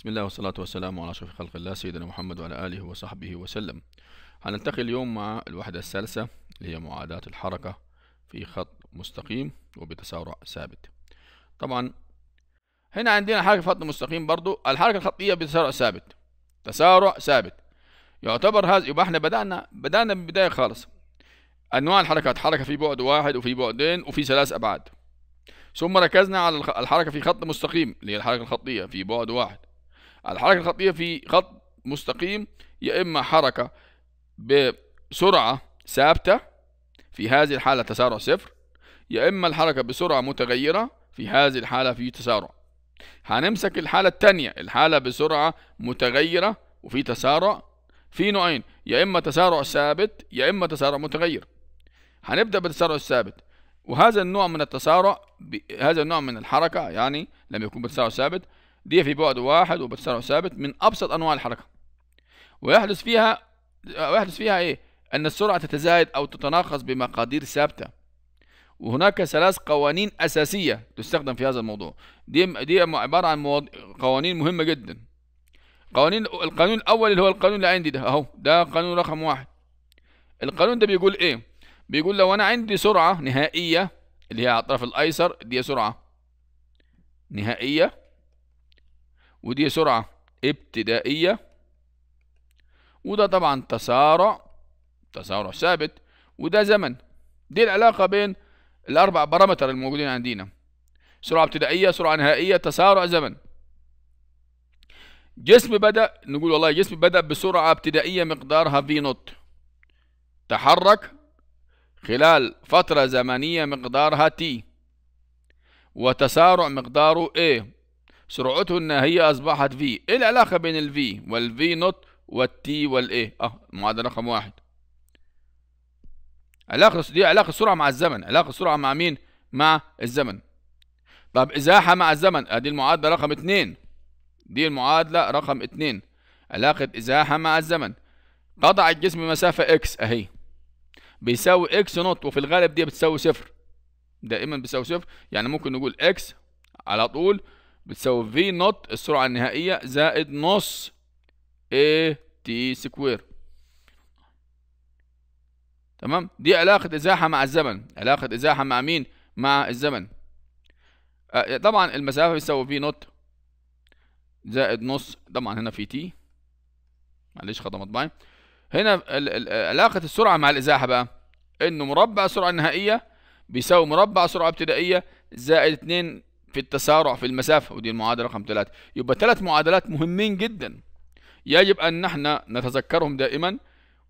بسم الله والصلاة والسلام على أشرف خلق الله سيدنا محمد وعلى آله وصحبه وسلم هنلتقي اليوم مع الوحدة الثالثة اللي هي معاداة الحركة في خط مستقيم وبتسارع ثابت طبعا هنا عندنا حركة خط مستقيم برضو الحركة الخطية بتسارع ثابت تسارع ثابت يعتبر هذا يبقى احنا بدأنا بدأنا من البداية خالص أنواع الحركات حركة في بعد واحد وفي بعدين وفي ثلاث أبعاد ثم ركزنا على الحركة في خط مستقيم اللي هي الحركة الخطية في بعد واحد الحركة الخطية في خط مستقيم يا إما حركة بسرعة ثابتة في هذه الحالة تسارع صفر يا إما الحركة بسرعة متغيرة في هذه الحالة في تسارع هنمسك الحالة الثانية الحالة بسرعة متغيرة وفي تسارع في نوعين يا إما تسارع ثابت يا إما تسارع متغير هنبدأ بالتسارع الثابت وهذا النوع من التسارع هذا النوع من الحركة يعني لما يكون بتسارع ثابت دي في بعد واحد وبتسارع ثابت من أبسط أنواع الحركة ويحدث فيها ويحدث فيها إيه؟ أن السرعة تتزايد أو تتناقص بمقادير ثابتة وهناك ثلاث قوانين أساسية تستخدم في هذا الموضوع دي دي عبارة عن مواض... قوانين مهمة جدا قوانين القانون الأول اللي هو القانون اللي عندي ده أهو ده قانون رقم واحد القانون ده بيقول إيه؟ بيقول لو أنا عندي سرعة نهائية اللي هي على الطرف الأيسر دي سرعة نهائية ودي سرعة ابتدائية وده طبعا تسارع تسارع ثابت وده زمن دي العلاقة بين الأربع بارامتر الموجودين عندنا سرعة ابتدائية سرعة نهائية تسارع زمن جسم بدأ نقول والله جسم بدأ بسرعة ابتدائية مقدارها في نوت تحرك خلال فترة زمنية مقدارها تي وتسارع مقداره A سرعته هي أصبحت V إيه العلاقة بين ال V وال V نوت وال A أه المعادلة رقم واحد علاقة دي علاقة سرعة مع الزمن علاقة سرعة مع مين مع الزمن طب إزاحة مع الزمن أدي آه، المعادلة رقم اتنين دي المعادلة رقم اتنين علاقة إزاحة مع الزمن قطع الجسم مسافة إكس أهي بيساوي إكس نوت وفي الغالب دي بتساوي صفر دائما بيساوي صفر يعني ممكن نقول إكس على طول بتساوي في نوت السرعة النهائية زائد نص اي تي سكوير تمام دي علاقة إزاحة مع الزمن علاقة إزاحة مع مين مع الزمن طبعا المسافة بتساوي في نوت زائد نص طبعا هنا في تي معلش خطا مطبعي هنا علاقة السرعة مع الإزاحة بقى إنه مربع السرعة النهائية بيساوي مربع سرعة ابتدائية زائد 2 في التسارع في المسافة ودي المعادلة رقم ثلاثة يبقى ثلاث معادلات مهمين جدا يجب أن نحن نتذكرهم دائما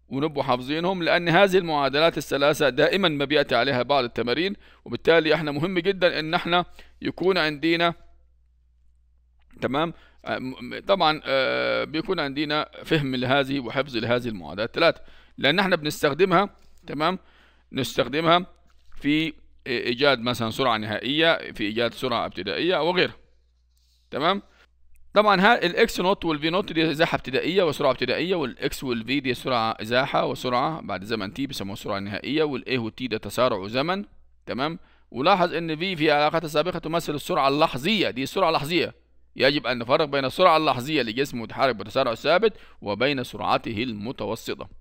ونبقوا حافظينهم لأن هذه المعادلات الثلاثة دائما ما بيأتي عليها بعض التمارين وبالتالي احنا مهم جدا أن احنا يكون عندنا تمام طبعا آه، بيكون عندنا فهم لهذه وحفظ لهذه المعادلات الثلاثة لأن احنا بنستخدمها تمام نستخدمها في ايجاد مثلا سرعه نهائيه في ايجاد سرعه ابتدائيه وغيرها تمام طبعا ها الاكس نوت والفي نوت دي ازاحه ابتدائيه وسرعه ابتدائيه والاكس والفي دي سرعه ازاحه وسرعه بعد زمن تي بيسموها السرعه النهائيه والاي والتي ده تسارع وزمن تمام ولاحظ ان في في علاقات سابقه تمثل السرعه اللحظيه دي السرعه اللحظيه يجب ان نفرق بين السرعه اللحظيه لجسم متحرك بتسارع ثابت وبين سرعته المتوسطه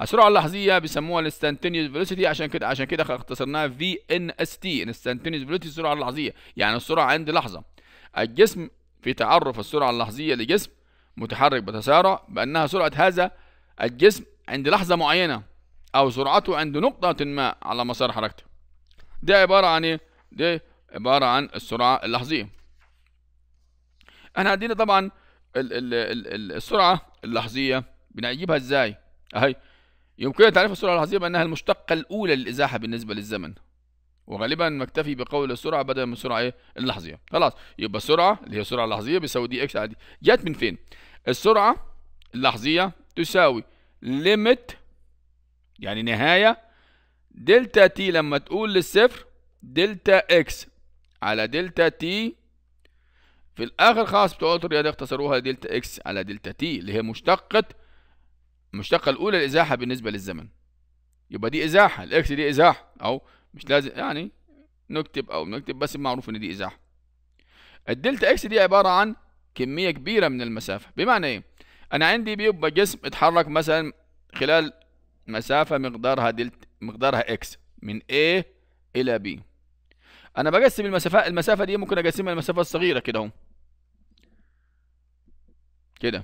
السرعه اللحظيه بيسموها الانستنتينيوس فيلوسيتي عشان كده عشان كده اختصرناها في ان اس تي انستنتينيوس فيلوسيتي السرعه اللحظيه يعني السرعه عند لحظه الجسم في تعرف السرعه اللحظيه لجسم متحرك بتسارع بانها سرعه هذا الجسم عند لحظه معينه او سرعته عند نقطه ما على مسار حركته ده عباره عن ايه ده عباره عن السرعه اللحظيه احنا عندنا طبعا ال ال ال السرعه اللحظيه بنجيبها ازاي اهي يمكن تعريف السرعة العظيمة أنها المشتقة الأولى للإزاحة بالنسبة للزمن وغالبا نكتفي بقول السرعة بدل من السرعة إيه؟ اللحظية خلاص يبقى السرعة اللي هي السرعة اللحظية بيساوي دي إكس عادي جت من فين؟ السرعة اللحظية تساوي ليميت يعني نهاية دلتا تي لما تقول للصفر دلتا إكس على دلتا تي في الآخر خلاص بتوع الرياضة اختصروها دلتا إكس على دلتا تي اللي هي مشتقة المشتقة الأولى الإزاحة بالنسبة للزمن يبقى دي إزاحة الإكس دي إزاحة أو مش لازم يعني نكتب أو نكتب بس معروف إن دي إزاحة الدلتا إكس دي عبارة عن كمية كبيرة من المسافة بمعنى إيه؟ أنا عندي بيبقى جسم اتحرك مثلا خلال مسافة مقدارها دلتا مقدارها إكس من A إلى B أنا بقسم المسافة المسافة دي ممكن أقسمها المسافة الصغيرة كده أهو كده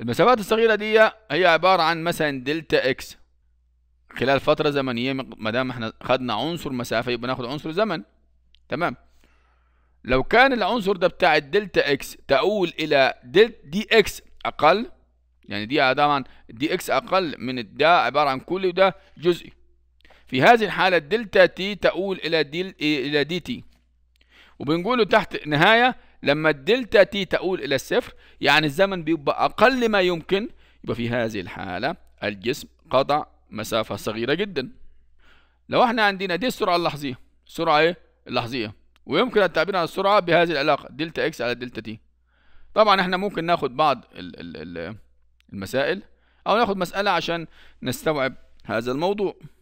المسافات الصغيرة دي هي عبارة عن مثلا دلتا اكس خلال فترة زمنية ما دام احنا خدنا عنصر مسافة يبقى ناخد عنصر زمن تمام لو كان العنصر ده بتاع الدلتا اكس تؤول الى دلتا دي اكس اقل يعني دي طبعا دي اكس اقل من ده عبارة عن كلي وده جزئي في هذه الحالة الدلتا تي تؤول الى دي الى دي تي وبنقوله تحت نهاية لما الدلتا تي تؤول إلى الصفر يعني الزمن بيبقى أقل ما يمكن يبقى في هذه الحالة الجسم قطع مسافة صغيرة جدا لو احنا عندنا دي السرعة اللحظية السرعة ايه؟ اللحظية ويمكن التعبير عن السرعة بهذه العلاقة دلتا اكس على دلتا تي طبعا احنا ممكن ناخد بعض الـ الـ المسائل او ناخد مسألة عشان نستوعب هذا الموضوع